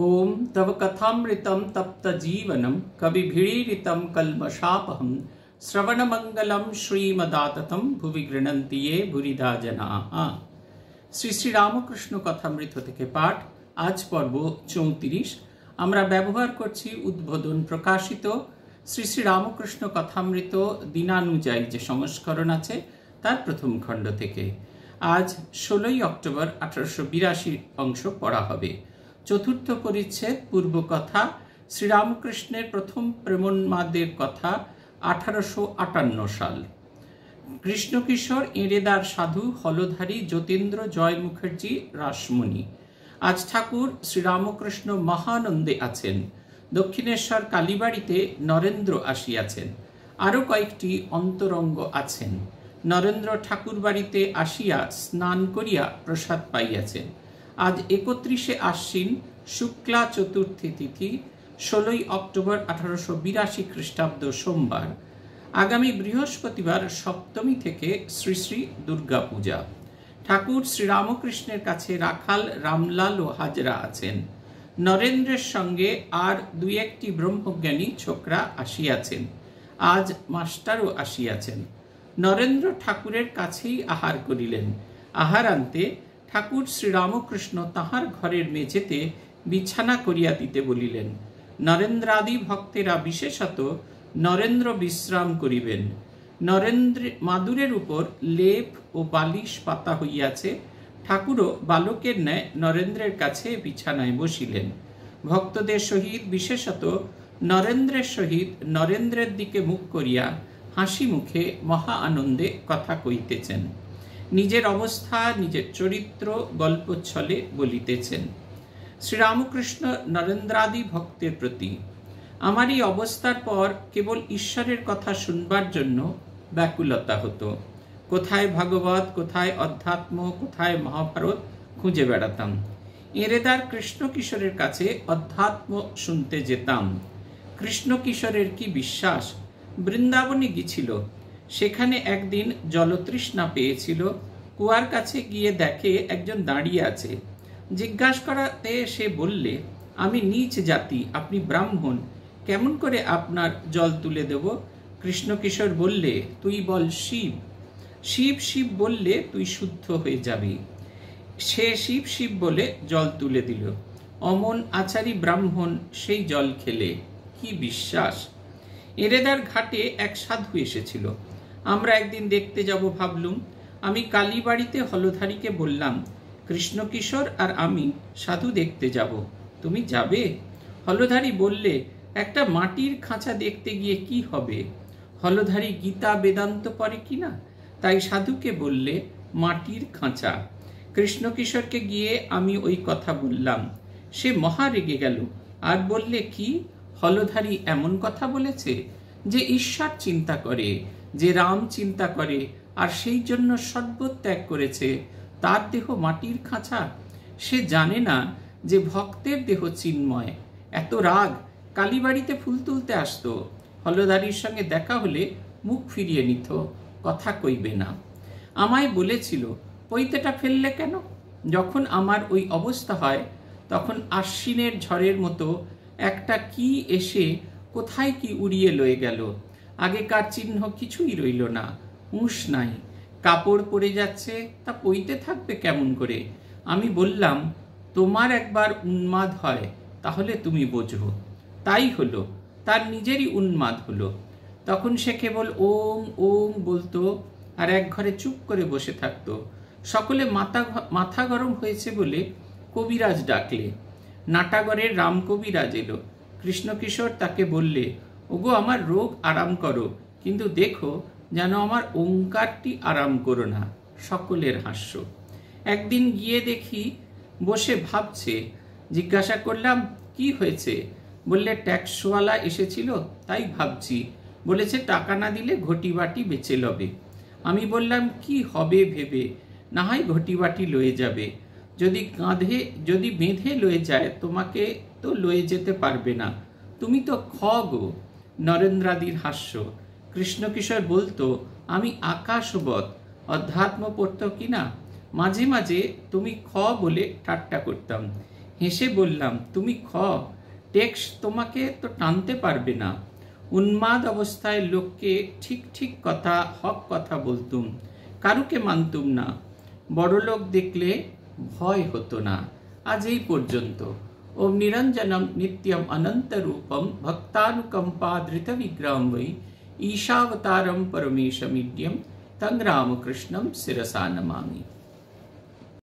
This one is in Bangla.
ॐ तव कथामृतं तप्तजीवनं कविभिडीरितं कल्मषापहं श्रवणमङ्गलं শ্রীমদাততম ভুবি গৃণন্তি এ ভুরিধা জনাহ শ্রী শ্রী রামকৃষ্ণ কথামৃত থেকে পাঠ আজ পর্ব চৌত্রিশ আমরা ব্যবহার করছি উদ্বোধন প্রকাশিত শ্রী শ্রী রামকৃষ্ণ কথামৃত দিনানুযায়ী যে সংস্করণ আছে তার প্রথম খণ্ড থেকে আজ ষোলোই অক্টোবর আঠারোশো বিরাশি অংশ পড়া হবে চতুর্থ পরিচ্ছেদ পূর্ব কথা শ্রীরামকৃষ্ণের প্রথম প্রেমন্মাদের কথা আঠারোশো আটান্ন সাল কৃষ্ণকিশোর এঁড়েদার সাধু হলধারী যতীন্দ্র জয় মুখার্জি রাসমণি আজ ঠাকুর শ্রীরামকৃষ্ণ মহানন্দে আছেন দক্ষিণেশ্বর কালীবাড়িতে নরেন্দ্র আসিয়াছেন আরও কয়েকটি অন্তরঙ্গ আছেন নরেন্দ্র ঠাকুর বাড়িতে আসিয়া স্নান করিয়া প্রসাদ পাইয়াছেন আজ একত্রিশে আশ্বিন শুক্লা চতুর্থী তিথি ষোলোই অক্টোবর আঠারোশো বিরাশি খ্রিস্টাব্দ সোমবার আগামী বৃহস্পতিবার সপ্তমী থেকে শ্রী শ্রী দুর্গা পূজা ঠাকুর শ্রীরামকৃষ্ণের কাছে রাখাল রামলাল ও হাজরা আছেন নরেন্দ্রের সঙ্গে আর দুই একটি ব্রহ্মজ্ঞানী ছোকরা আসিয়াছেন আজ মাস্টারও আসিয়াছেন নরেন্দ্র ঠাকুরের কাছেই আহার করিলেন আহার আনতে ঠাকুর শ্রীরামকৃষ্ণ তাহার ঘরের মেঝেতে বিছানা করিয়া দিতে বলিলেন নরেন্দ্রাদি ভক্তেরা বিশেষত নরেন্দ্র বিশ্রাম করিবেন নরেন্দ্র মাদুরের উপর লেপ ও বালিশ পাতা হইয়াছে ঠাকুরও বালকের ন্যায় নরেন্দ্রের কাছে বিছানায় বসিলেন ভক্তদের সহিত বিশেষত নরেন্দ্রের সহিত নরেন্দ্রের দিকে মুখ করিয়া হাসি মুখে মহা আনন্দে কথা কইতেছেন নিজের অবস্থা নিজের চরিত্র গল্প ছলে বলিতেছেন শ্রীরামকৃষ্ণ নরেন্দ্রাদি ভক্তের প্রতি আমার এই অবস্থার পর কেবল ঈশ্বরের কথা শুনবার জন্য ব্যাকুলতা হতো কোথায় ভাগবত কোথায় অধ্যাত্ম কোথায় মহাভারত খুঁজে বেড়াতাম এরেদার কৃষ্ণ কিশোরের কাছে অধ্যাত্ম শুনতে যেতাম কৃষ্ণ কিশোরের কি বিশ্বাস বৃন্দাবনে গিয়েছিল সেখানে একদিন জলতৃষ্ণা পেয়েছিল কুয়ার কাছে গিয়ে দেখে একজন দাঁড়িয়ে আছে জিজ্ঞাসা করাতে সে বললে আমি নীচ জাতি আপনি ব্রাহ্মণ কেমন করে আপনার জল তুলে দেব কিশোর বললে তুই বল শিব শিব শিব বললে তুই শুদ্ধ হয়ে যাবি সে শিব শিব বলে জল তুলে দিল অমন আচারী ব্রাহ্মণ সেই জল খেলে কি বিশ্বাস এরেদার ঘাটে এক সাধু এসেছিল আমরা একদিন দেখতে যাব ভাবলুম আমি কালীবাড়িতে হলধারীকে বললাম কৃষ্ণকিশোর আর আমি সাধু দেখতে যাব তুমি যাবে হলধারী বললে একটা মাটির খাঁচা দেখতে গিয়ে কি হবে হলধারী গীতা বেদান্ত পরে কি না তাই সাধুকে বললে মাটির খাঁচা কৃষ্ণকিশোরকে গিয়ে আমি ওই কথা বললাম সে মহা রেগে গেল আর বললে কি হলধারী এমন কথা বলেছে যে ঈশ্বর চিন্তা করে যে রাম চিন্তা করে আর সেই জন্য সর্বত্যাগ করেছে তার দেহ মাটির খাঁচা সে জানে না যে ভক্তের দেহ চিন্ময় এত রাগ কালীবাড়িতে ফুল তুলতে আসতো হলদারির সঙ্গে দেখা হলে মুখ ফিরিয়ে নিত কথা কইবে না আমায় বলেছিল পৈতেটা ফেললে কেন যখন আমার ওই অবস্থা হয় তখন আশ্বিনের ঝড়ের মতো একটা কি এসে কোথায় কি উড়িয়ে লয়ে গেল আগেকার চিহ্ন কিছুই রইল না হুঁশ নাই কাপড় পরে যাচ্ছে তা পইতে থাকবে কেমন করে আমি বললাম তোমার একবার উন্মাদ হয় তাহলে তুমি বোঝো তাই হলো তার নিজেরই উন্মাদ হলো তখন সে কেবল ওম ওম বলতো আর এক ঘরে চুপ করে বসে থাকতো সকলে মাথা মাথা গরম হয়েছে বলে কবিরাজ ডাকলে নাটাগরের রাম কবিরাজ এলো কৃষ্ণকিশোর তাকে বললে ওগো আমার রোগ আরাম করো কিন্তু দেখো যেন আমার ওঙ্কারটি আরাম করো না সকলের হাস্য একদিন গিয়ে দেখি বসে ভাবছে জিজ্ঞাসা করলাম কি হয়েছে বললে ট্যাক্সওয়ালা এসেছিল তাই ভাবছি বলেছে টাকা না দিলে ঘটি বাটি বেঁচে লবে আমি বললাম কি হবে ভেবে না হয় ঘটি বাটি লয়ে যাবে যদি কাঁধে যদি বেঁধে লয়ে যায় তোমাকে তো লয়ে যেতে পারবে না তুমি তো খগ নরেন্দ্রাদির হাস্য কৃষ্ণকিশোর বলতো আমি আকাশবধ অধ্যাত্ম পড়তো কি না মাঝে মাঝে তুমি খ বলে ঠাট্টা করতাম হেসে বললাম তুমি খ টেক্স তোমাকে তো টানতে পারবে না উন্মাদ অবস্থায় লোককে ঠিক ঠিক কথা হক কথা বলতুম কারুকে মানতুম না বড়লোক দেখলে ভয় হতো না আজ এই পর্যন্ত ওম নিরঞ্জনম নিত্যম অনন্তরূপম ভক্তানুকম্পা ধৃতবিগ্রাম বৈ ईशावतारं परमेशमिद्यं तं रामकृष्णं शिरसा नमामि